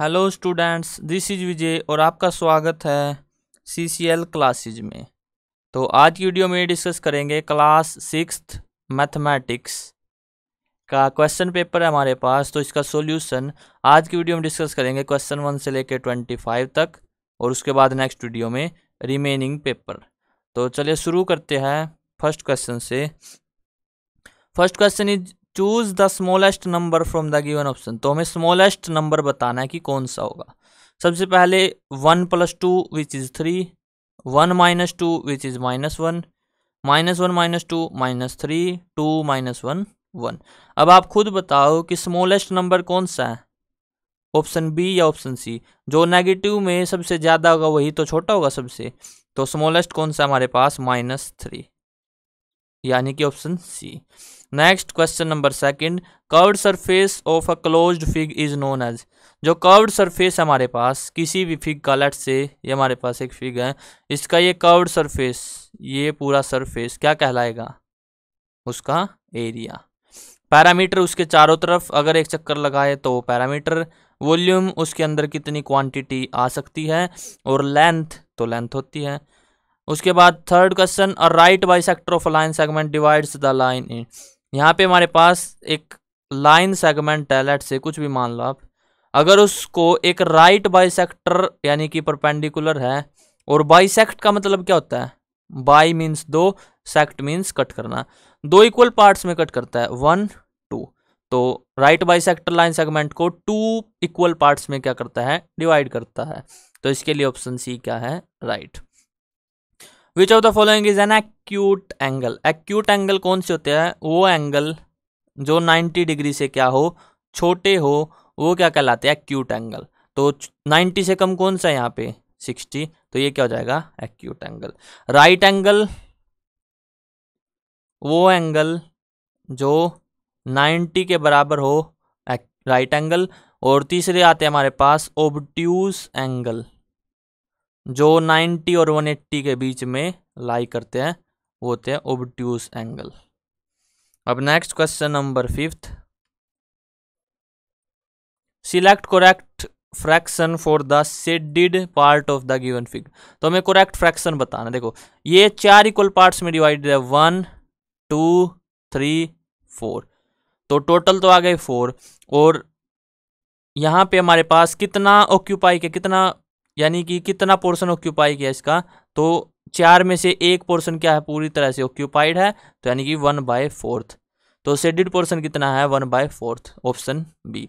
Hello students this is Vijay और आपका स्वागत है सी सी एल क्लासेज में तो आज की वीडियो में डिस्कस करेंगे क्लास सिक्स मैथमेटिक्स का क्वेश्चन पेपर है हमारे पास तो इसका सॉल्यूशन आज की वीडियो में डिस्कस करेंगे क्वेश्चन वन से लेकर ट्वेंटी फाइव तक और उसके बाद नेक्स्ट वीडियो में रिमेनिंग पेपर तो चलिए शुरू करते हैं फर्स्ट क्वेश्चन से first question is choose the smallest number from the given option तो हमें स्मॉलेस्ट नंबर बताना है कि कौन सा होगा सबसे पहले one plus two which is three one minus two which is minus one minus one minus two minus three two minus one one अब आप खुद बताओ कि स्मॉलेस्ट नंबर कौन सा है ऑप्शन बी या ऑप्शन सी जो नेगेटिव में सबसे ज़्यादा होगा वही तो छोटा होगा सबसे तो स्मॉलेस्ट कौन सा हमारे पास माइनस थ्री यानी कि option C next question number second curved surface of a closed fig is known as जो कर्व्ड सरफेस हमारे पास किसी भी फिग का लेट से ये हमारे पास एक फिग है इसका ये कर्व्ड सरफेस ये पूरा सरफेस क्या कहलाएगा उसका एरिया पैरामीटर उसके चारों तरफ अगर एक चक्कर लगाए तो पैरामीटर वॉल्यूम उसके अंदर कितनी क्वांटिटी आ सकती है और लेंथ तो लेंथ होती है उसके बाद थर्ड क्वेश्चन और right bisector of line segment divides the line in यहाँ पे हमारे पास एक लाइन सेगमेंट है लेट से कुछ भी मान लो आप अगर उसको एक राइट बाई सेक्टर यानी कि परपेंडिकुलर है और बाई सेक्ट का मतलब क्या होता है बाई मीन्स दो सेक्ट मीन्स कट करना दो इक्वल पार्ट्स में कट करता है वन टू तो right bisector line segment को टू इक्वल पार्ट्स में क्या करता है डिवाइड करता है तो इसके लिए ऑप्शन सी क्या है right right. Which of the following is an acute angle acute angle कौन से होते हैं वो एंगल जो 90 डिग्री से क्या हो छोटे हो वो क्या कहलाते हैं एक्यूट एंगल तो 90 से कम कौन सा है यहाँ पे 60 तो ये क्या हो जाएगा एक्यूट एंगल राइट एंगल वो एंगल जो 90 के बराबर हो राइट एंगल और तीसरे आते हैं हमारे पास ओबट्यूस एंगल जो 90 और 180 के बीच में लाई करते हैं वो होते हैं ओबट्यूस एंगल अब next question number fifth select correct fraction for the shaded part of the given fig तो हमें करेक्ट फ्रैक्शन बताना देखो ये चार इक्वल पार्ट्स में डिवाइडेड है वन टू थ्री फोर तो टोटल तो आ गए फोर और यहाँ पे हमारे पास कितना ऑक्यूपाई के कितना यानी कि कितना पोर्शन ऑक्यूपाई किया इसका तो चार में से एक पोर्शन क्या है पूरी तरह से ऑक्यूपाइड है तो यानी कि वन बाय फोर्थ तो सेडिड पोर्शन कितना है one by fourth option B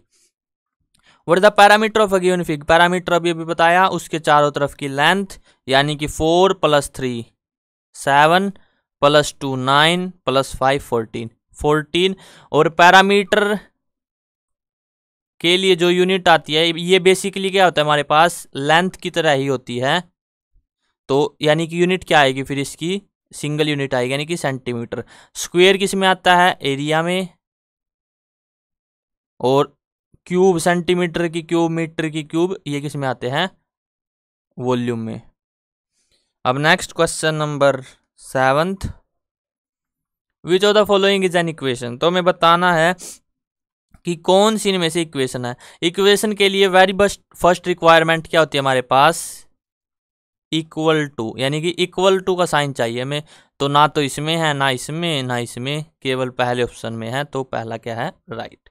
what the parameter of a given fig parameter अभी अभी बताया उसके चारों तरफ की लेंथ यानी कि four plus three seven plus two nine plus five fourteen fourteen और पैरामीटर के लिए जो यूनिट आती है ये बेसिकली क्या होता है हमारे पास लेंथ की तरह ही होती है तो यानी कि यूनिट क्या आएगी फिर इसकी सिंगल यूनिट आएगी यानी कि सेंटीमीटर स्क्वेयर किस में आता है एरिया में और क्यूब सेंटीमीटर की क्यूब मीटर की क्यूब ये किस में आते हैं वॉल्यूम में अब next question number seventh which of the following is an equation तो हमें बताना है कि कौन सी इनमें से इक्वेशन है इक्वेशन के लिए वेरी बस्ट फर्स्ट रिक्वायरमेंट क्या होती है हमारे पास इक्वल टू यानी कि इक्वल टू का साइन चाहिए हमें तो ना तो इसमें है ना इसमें ना इसमें केवल पहले ऑप्शन में है तो पहला क्या है right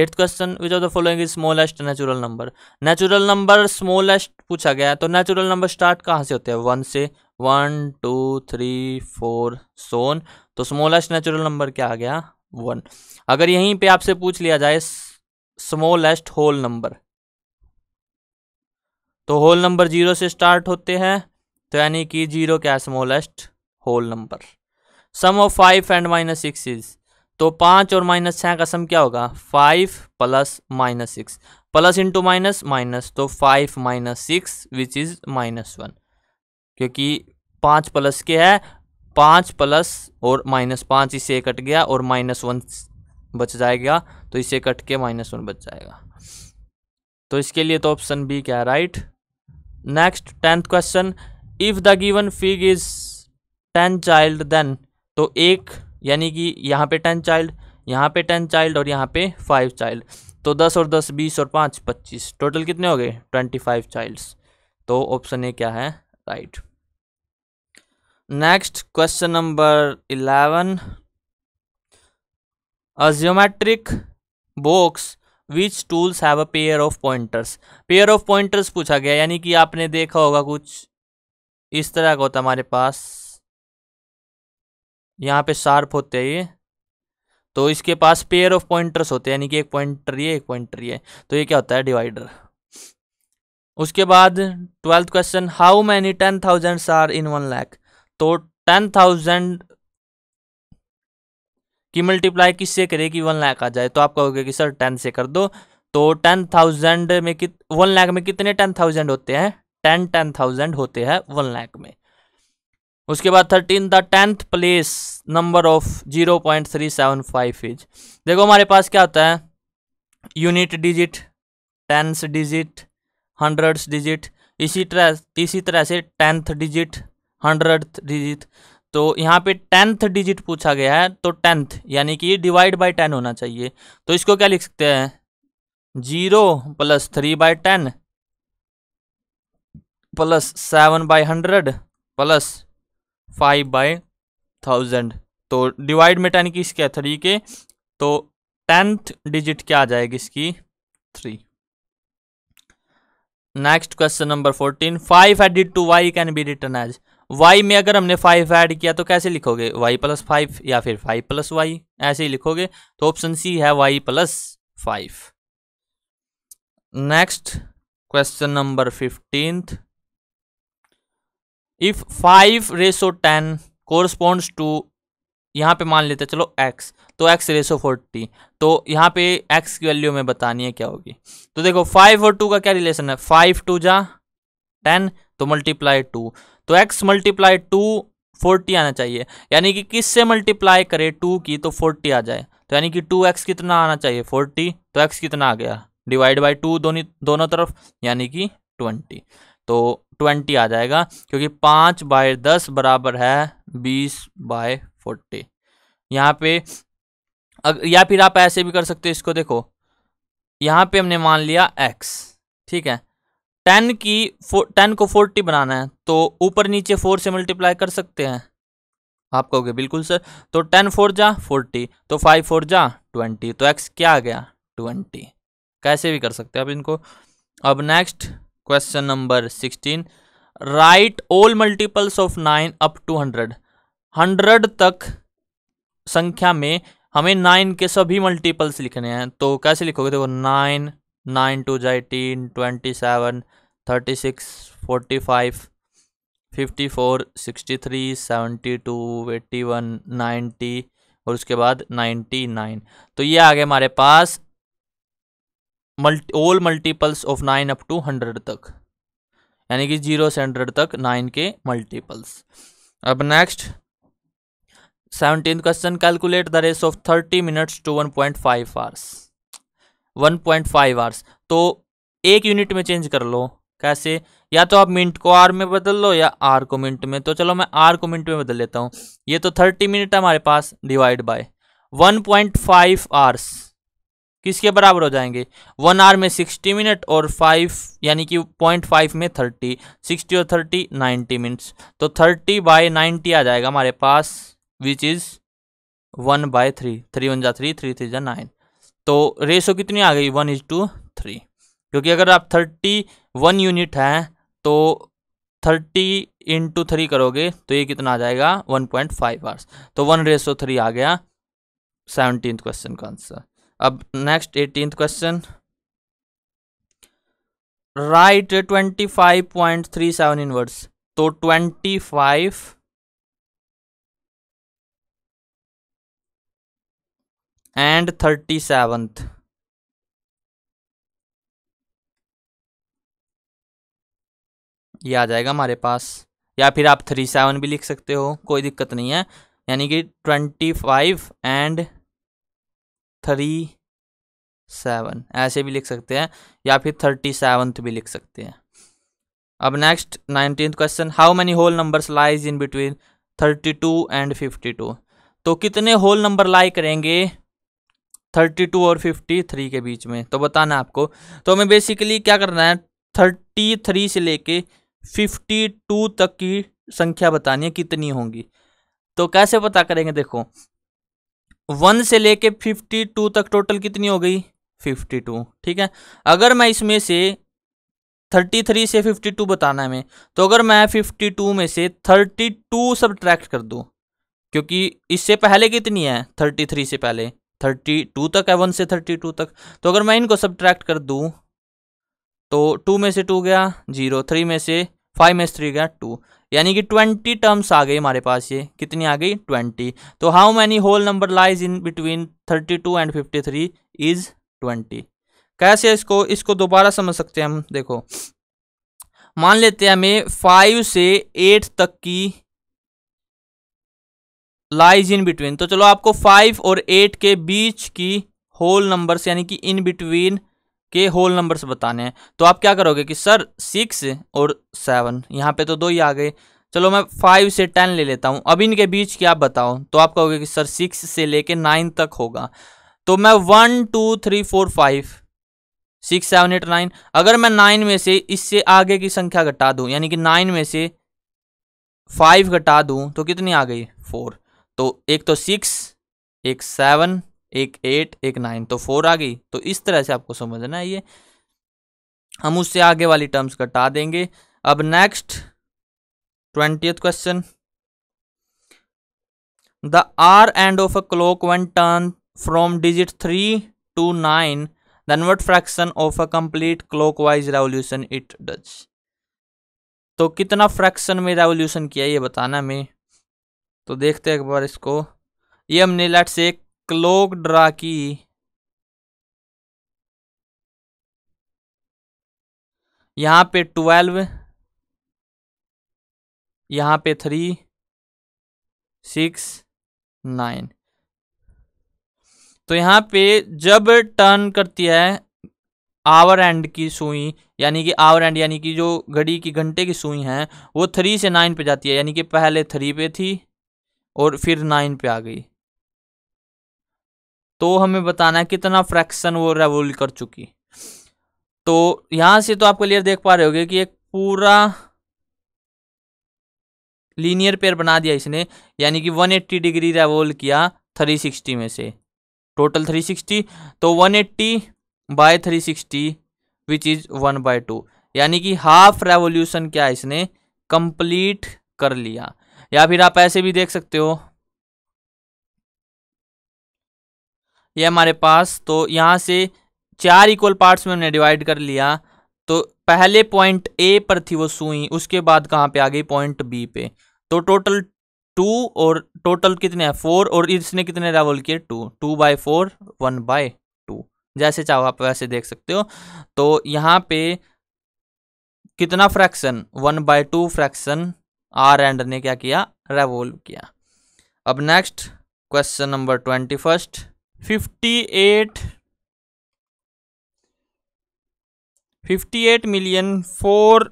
eighth question which of the following is smallest natural number natural number smallest पूछा गया है तो नेचुरल नंबर स्टार्ट कहाँ से होते हैं वन से one two three four so on तो स्मॉलेस्ट नेचुरल नंबर क्या आ गया वन अगर यहीं पे आपसे पूछ लिया जाए स्मॉलेस्ट होल नंबर तो होल नंबर जीरो से स्टार्ट होते हैं तो यानी कि जीरो क्या smallest whole number sum of five and minus six is तो पाँच और माइनस छः का सम क्या होगा five plus minus six plus into minus minus तो five minus six which is minus one क्योंकि पाँच प्लस के है पाँच प्लस और माइनस पाँच इसे कट गया और माइनस वन बच जाएगा तो इसे कट के माइनस वन बच जाएगा तो इसके लिए तो ऑप्शन बी क्या है right next tenth question if the given fig is ten child then तो एक यानी कि यहाँ पे टेन चाइल्ड यहाँ पे टेन चाइल्ड और यहाँ पे फाइव चाइल्ड तो दस और दस बीस और पाँच पच्चीस टोटल कितने हो गए ट्वेंटी फाइव चाइल्ड्स तो ऑप्शन ए क्या है right right. Next question number eleven a geometric which tools tools have a pair of pointers pair of पूछा गया यानी कि आपने देखा होगा कुछ इस तरह का होता हमारे पास यहाँ पे शार्प होते हैं ये तो इसके पास पेयर ऑफ पॉइंटर्स होते हैं यानी कि एक पॉइंटर ये एक पॉइंटर ये तो ये क्या होता है डिवाइडर उसके बाद twelfth question how many ten thousands are in one lakh तो टेन थाउजेंड की मल्टीप्लाई किससे करेगी कि वन लाख आ जाए तो आप कहोगे कि सर टेन से कर दो तो टेन थाउजेंड में कित वन लाख में कितने टेन थाउजेंड होते हैं टेन टेन थाउजेंड होते हैं वन लाख में उसके बाद thirteen the tenth place number of zero point three seven five is देखो हमारे पास क्या होता है unit digit tens digit hundreds digit इसी तरह इसी तरह से टेंथ डिजिट हंड्रेड डिजिट तो यहाँ पे टेंथ डिजिट पूछा गया है तो टेंथ यानी कि डिवाइड बाई टेन होना चाहिए तो इसको क्या लिख सकते हैं zero plus three by ten plus seven by hundred plus five by thousand तो डिवाइड में टेन की इसके थ्री के तो टेंथ डिजिट क्या आ जाएगी इसकी three next question number fourteen five added to Y can be written as Y में अगर हमने फाइव ऐड किया तो कैसे लिखोगे वाई प्लस फाइव या फिर फाइव प्लस वाई ऐसे ही लिखोगे तो ऑप्शन सी है Y plus five next question number fifteenth if five ratio ten corresponds to यहाँ पे मान लेते चलो x तो x रेसो फोर्टी तो यहाँ पे x की वैल्यू में बतानी है क्या होगी तो देखो फाइव और टू का क्या रिलेशन है फाइव टू जा टेन तो मल्टीप्लाई टू तो एक्स मल्टीप्लाई टू फोर्टी आना चाहिए यानी कि किस से मल्टीप्लाई करे टू की तो फोर्टी आ जाए तो यानी कि टू एक्स कितना आना चाहिए फोर्टी तो एक्स कितना आ गया डिवाइड बाई टू दोनों दोनों तरफ यानी कि ट्वेंटी तो ट्वेंटी आ जाएगा क्योंकि पाँच बाय दस बराबर है बीस बाय फोर्टी यहाँ पे अग, या फिर आप ऐसे भी कर सकते हो इसको देखो यहाँ पे हमने मान लिया एक्स ठीक है टेन की टेन को फोर्टी बनाना है तो ऊपर नीचे फोर से मल्टीप्लाई कर सकते हैं आप कहोगे बिल्कुल सर तो टेन फोर जा फोर्टी तो फाइव फोर जा ट्वेंटी तो एक्स क्या आ गया ट्वेंटी कैसे भी कर सकते हैं अब इनको अब next question number sixteen write all multiples of nine up to hundred hundred तक संख्या में हमें नाइन के सभी मल्टीपल्स लिखने हैं तो कैसे लिखोगे देखो नाइन नाइन टू ज़ा टीन twenty seven thirty six forty five fifty four sixty three seventy two eighty one ninety और उसके बाद नाइन्टी नाइन तो ये आ गए हमारे पास multi all multiples of nine up to hundred तक यानी कि जीरो से हंड्रेड तक नाइन के मल्टीपल्स अब next seventeen question calculate the ratio of thirty minutes to one point five hours one point five hours तो एक यूनिट में चेंज कर लो कैसे या तो आप मिनट को आर में बदल लो या आर को मिनट में तो चलो मैं आर को मिनट में बदल लेता हूँ ये तो थर्टी मिनट है हमारे पास divide by one point five hours किसके बराबर हो जाएंगे वन आर में सिक्सटी मिनट और फाइव यानी कि पॉइंट फाइव में थर्टी सिक्सटी और थर्टी नाइन्टी मिनट्स तो थर्टी बाय नाइन्टी आ जाएगा हमारे पास which is one by three three one जा थ्री थ्री थ्री जा नाइन तो रेशो कितनी आ गई वन इज टू थ्री क्योंकि अगर आप थर्टी वन यूनिट हैं तो थर्टी इंटू थ्री करोगे तो ये कितना आ जाएगा वन पॉइंट फाइव आवर्स तो वन रेशो थ्री आ गया सेवनटीन क्वेश्चन का आंसर अब next eighteen question write twenty five point three seven in तो twenty five and thirty seventh ये आ जाएगा हमारे पास या फिर आप थ्री सेवन भी लिख सकते हो कोई दिक्कत नहीं है यानी कि twenty five and three seven ऐसे भी लिख सकते हैं या फिर थर्टी सेवन्थ भी लिख सकते हैं अब next nineteen question how many whole numbers lies in between thirty two and fifty two तो कितने होल नंबर लाई करेंगे थर्टी टू और फिफ्टी थ्री के बीच में तो बताना आपको तो हमें बेसिकली क्या करना है थर्टी थ्री से लेके फिफ्टी टू तक की संख्या बतानी है कितनी होंगी तो कैसे पता करेंगे देखो वन से लेके फिफ्टी टू तक टोटल कितनी हो गई फिफ्टी टू ठीक है अगर मैं इसमें से थर्टी थ्री से फिफ्टी टू बताना है हमें तो अगर मैं फिफ्टी टू में से थर्टी टू सब्ट्रैक्ट कर दूँ क्योंकि इससे पहले कितनी है थर्टी थ्री से पहले थर्टी टू तक है वन से थर्टी टू तक तो अगर मैं इनको सब्ट्रैक्ट कर दूँ तो टू में से टू गया जीरो थ्री में से फाइव में से थ्री गया टू यानी कि ट्वेंटी टर्म्स आ गई हमारे पास ये कितनी आ गई ट्वेंटी तो how many whole number lies in between thirty two and fifty three is twenty कैसे इसको इसको दोबारा समझ सकते हैं हम देखो मान लेते हैं हमें फाइव से एट तक की लाइज इन बिटवीन तो चलो आपको फाइव और एट के बीच की होल नंबर्स यानी कि इन बिटवीन के होल नंबर्स बताने हैं तो आप क्या करोगे कि सर सिक्स और सेवन यहाँ पे तो दो ही आ गए चलो मैं फाइव से टेन ले लेता हूँ अब इनके बीच क्या बताओ तो आप कहोगे कि सर सिक्स से लेके नाइन तक होगा तो मैं one two three four five six seven eight nine अगर मैं नाइन में से इससे आगे की संख्या घटा दूँ यानी कि नाइन में से फाइव घटा दूँ तो कितनी आ गई फोर तो एक तो सिक्स एक सेवन एक एट एक नाइन तो फोर आ गई तो इस तरह से आपको समझना है ये हम उससे आगे वाली टर्म्स कटा देंगे अब next twenty question the hour hand of a clock one turn from digit three to nine then what fraction of a complete clockwise revolution it does तो कितना फ्रैक्शन में रेवोल्यूशन किया ये बताना मैं तो देखते हैं एक बार इसको ये हमने लेट से क्लोक ड्रा की यहाँ पे ट्वेल्व यहाँ पे थ्री सिक्स नाइन तो यहाँ पे जब टर्न करती है आवर एंड की सुई यानी कि आवर एंड यानी कि जो घड़ी की घंटे की सुई है वो थ्री से नाइन पे जाती है यानी कि पहले थ्री पे थी और फिर नाइन पे आ गई तो हमें बताना है कितना फ्रैक्शन वो रेवोल्व कर चुकी तो यहां से तो आप क्लियर देख पा रहे होगे कि एक पूरा लीनियर पेयर बना दिया इसने यानी कि 180 डिग्री रेवोल्व किया 360 में से टोटल 360 तो 180 eighty by three sixty which is one by two यानी कि हाफ रेवोल्यूशन क्या इसने कंप्लीट कर लिया या फिर आप ऐसे भी देख सकते हो ये हमारे पास तो यहाँ से चार इक्वल पार्ट्स में हमने डिवाइड कर लिया तो पहले पॉइंट ए पर थी वो सुई उसके बाद कहाँ पे आ गई पॉइंट बी पे तो टोटल टू और टोटल कितने हैं फोर और इसने कितने रेवल किए two two by four one by two जैसे चाहो आप वैसे देख सकते हो तो यहाँ पे कितना fraction one by two fraction hour hand ने क्या किया रेवोल्व किया अब next question number twenty first fifty eight fifty eight million four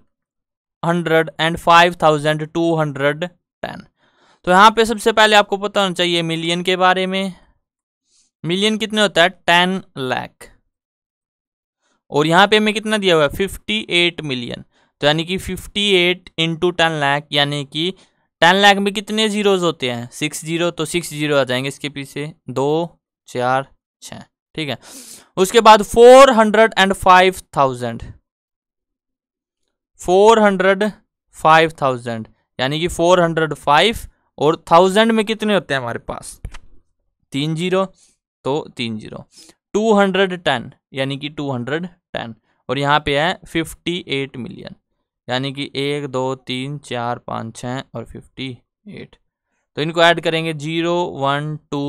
hundred and five thousand two hundred ten तो यहां पे सबसे पहले आपको पता होना चाहिए मिलियन के बारे में मिलियन कितने होता है टेन लैख और यहां पे हमें कितना दिया हुआ है फिफ्टी एट मिलियन तो यानी कि fifty eight into ten lakh यानी कि टेन लाख में कितने जीरोज होते हैं सिक्स जीरो तो सिक्स जीरो आ जाएंगे इसके पीछे दो चार छ ठीक है उसके बाद four hundred and five thousand four hundred five thousand यानी कि फोर हंड्रेड फाइव और थाउजेंड में कितने होते हैं हमारे पास तीन जीरो तो तीन जीरो टू हंड्रेड टेन यानी कि टू हंड्रेड टेन और यहाँ पे है फिफ्टी एट मिलियन यानी कि एक दो तीन चार पाँच छः और फिफ्टी एट तो इनको ऐड करेंगे zero one two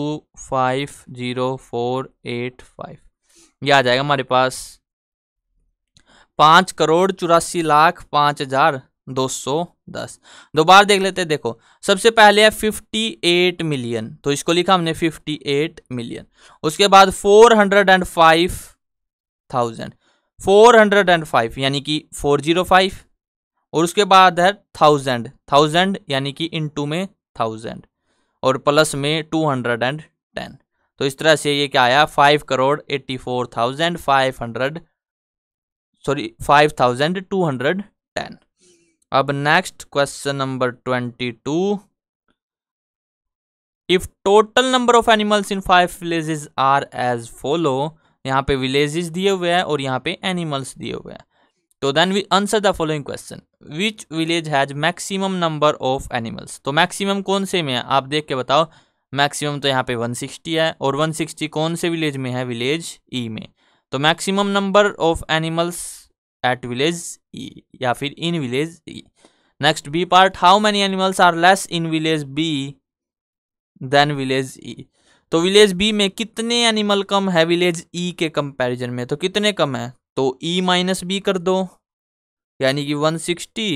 five zero four eight five ये आ जाएगा हमारे पास पाँच करोड़ चौरासी लाख पाँच हज़ार दो सौ दस दोबारा देख लेते हैं देखो सबसे पहले है फिफ्टी एट मिलियन तो इसको लिखा हमने फिफ्टी एट मिलियन उसके बाद four hundred and five thousand four hundred and five यानी कि फोर जीरो फाइव और उसके बाद है थाउजेंड थाउजेंड यानी कि इन टू में थाउजेंड और प्लस में टू हंड्रेड एंड टेन तो इस तरह से ये क्या आया five crore eighty four thousand five hundred sorry five thousand two hundred ten अब next question number twenty two if total number of animals in five villages are as follow यहाँ पे विलेजेस दिए हुए हैं और यहाँ पे एनिमल्स दिए हुए हैं तो then we answer the following question which village has maximum number of animals तो मैक्सिमम कौन से में है आप देख के बताओ मैक्सिमम तो यहाँ पे 160 है और 160 कौन से विलेज में है विलेज ई e में तो maximum number of animals at village E या फिर in village E next B part how many animals are less in village B than village E तो विलेज बी में कितने एनिमल कम है विलेज ई e के कंपैरिजन में तो कितने कम है तो ई माइनस बी कर दो यानी कि वन सिक्सटी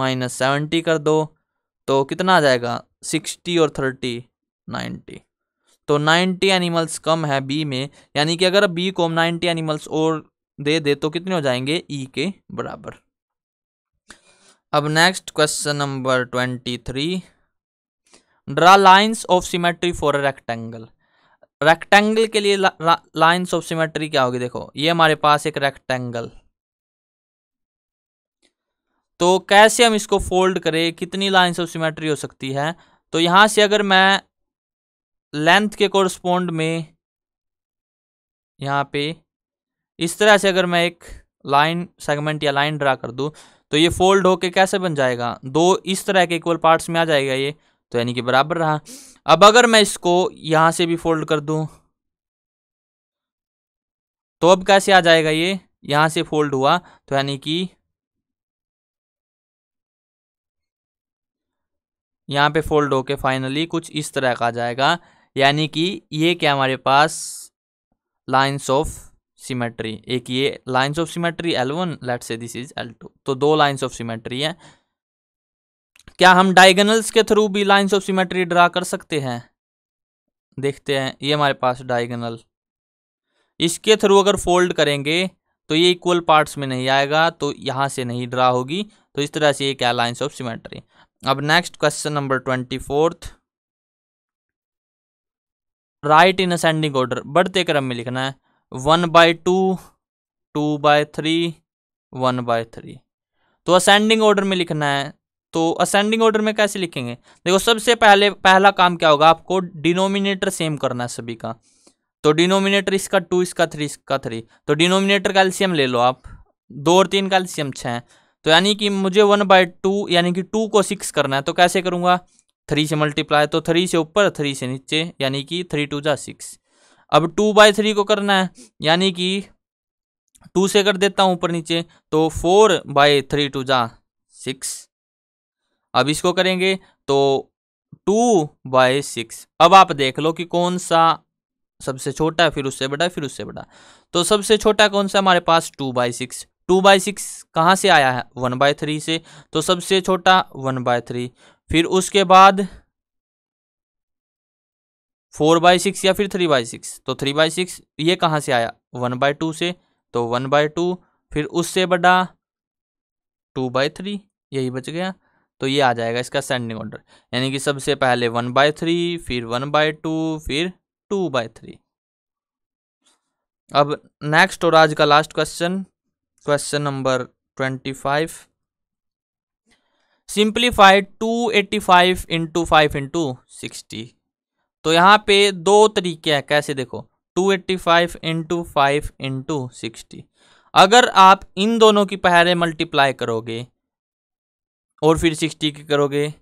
माइनस सेवेंटी कर दो तो कितना आ जाएगा सिक्सटी और थर्टी 90 तो 90 एनिमल्स कम है बी में यानी कि अगर बी को हम नाइन्टी एनिमल्स और दे दे तो कितने हो जाएंगे ई e के बराबर अब next question number twenty three draw lines of symmetry for a rectangle rectangle के लिए लाइन्स ऑफ सिमेट्री क्या होगी देखो ये हमारे पास एक रेक्टेंगल तो कैसे हम इसको फोल्ड करें कितनी लाइन्स ऑफ सिमेट्री हो सकती है तो यहां से अगर मैं लेंथ के कोरस्पोंड में यहां पे इस तरह से अगर मैं एक लाइन सेगमेंट या लाइन ड्रा कर दूं तो ये फोल्ड होके कैसे बन जाएगा दो इस तरह के इक्वल पार्ट्स में आ जाएगा ये तो यानी कि बराबर रहा अब अगर मैं इसको यहां से भी फोल्ड कर दू तो अब कैसे आ जाएगा ये यहां से फोल्ड हुआ तो यानी कि यहाँ पे फोल्ड होके फाइनली कुछ इस तरह का आ जाएगा यानी कि ये क्या हमारे पास लाइंस ऑफ सिमेट्री एक ये lines of symmetry one let say this is L two तो दो लाइंस ऑफ सिमेट्री है क्या हम डायगनल्स के थ्रू भी लाइन्स ऑफ सिमेट्री ड्रा कर सकते हैं देखते हैं ये हमारे पास डायगनल इसके थ्रू अगर फोल्ड करेंगे तो ये इक्वल पार्ट्स में नहीं आएगा तो यहाँ से नहीं ड्रा होगी तो इस तरह से ये क्या लाइन्स ऑफ सिमेट्री अब next question number twenty fourth write in ascending order बढ़ते क्रम में लिखना है one by two two by three one by three तो असेंडिंग ऑर्डर में लिखना है तो असेंडिंग ऑर्डर में कैसे लिखेंगे देखो सबसे पहले पहला काम क्या होगा आपको डिनोमिनेटर सेम करना है सभी का तो डिनोमिनेटर इसका टू इसका थ्री इसका थ्री तो डिनोमिनेटर का एल्सियम ले लो आप दो और तीन का एल्सियम छः तो यानी कि मुझे वन बाय टू यानी कि टू को सिक्स करना है तो कैसे करूँगा थ्री से मल्टीप्लाई तो थ्री से ऊपर थ्री से नीचे यानी कि थ्री टू जा सिक्स अब टू बाय थ्री को करना है यानी कि टू से कर देता हूँ ऊपर नीचे तो फोर बाय थ्री टू जा सिक्स अब इसको करेंगे तो टू बाई सिक्स अब आप देख लो कि कौन सा सबसे छोटा फिर उससे बड़ा फिर उससे बड़ा तो सबसे छोटा कौन सा हमारे पास two by six two by six कहाँ से आया है वन बाय थ्री से तो सबसे छोटा वन बाय थ्री फिर उसके बाद फोर बाई सिक्स या फिर थ्री बाई सिक्स तो थ्री बाई सिक्स ये कहाँ से आया वन बाय टू से तो वन बाय टू फिर उससे बड़ा टू बाई थ्री यही बच गया तो ये आ जाएगा इसका सेंडिंग ऑर्डर यानी कि सबसे पहले वन बाय थ्री फिर वन बाय टू फिर टू बाय थ्री अब नेक्स्ट और आज का last question question number twenty five simplified two eighty five into five into sixty तो यहाँ पे दो तरीके हैं कैसे देखो two eighty five into five into sixty अगर आप इन दोनों की पहले मल्टीप्लाई करोगे और फिर सिक्सटी की करोगे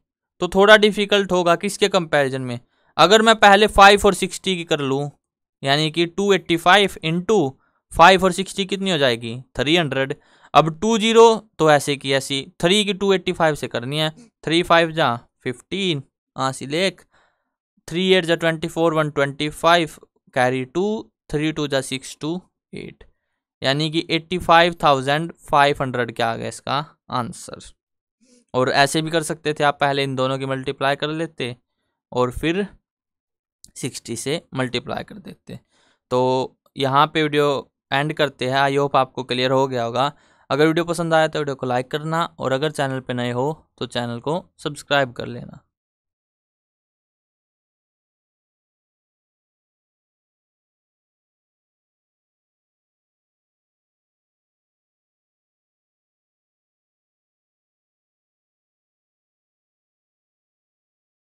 तो थोड़ा डिफ़िकल्ट होगा किसके कंपैरिजन में अगर मैं पहले फाइव और सिक्सटी की कर लूँ यानी कि two eighty five into five और सिक्सटी कितनी हो जाएगी थ्री हंड्रेड अब टू जीरो तो ऐसे की ऐसी थ्री की टू एट्टी फाइव से करनी है थ्री फाइव जा फिफ्टीन सी लेख थ्री एट जा twenty four one twenty five carry two three two जा सिक्स टू एट यानी कि eighty five thousand five hundred क्या आ गया इसका आंसर और ऐसे भी कर सकते थे आप पहले इन दोनों की मल्टीप्लाई कर लेते और फिर सिक्सटी से मल्टीप्लाई कर देते तो यहाँ पे वीडियो एंड करते हैं आई होप आपको क्लियर हो गया होगा अगर वीडियो पसंद आया तो वीडियो को लाइक करना और अगर चैनल पे नए हो तो चैनल को सब्सक्राइब कर लेना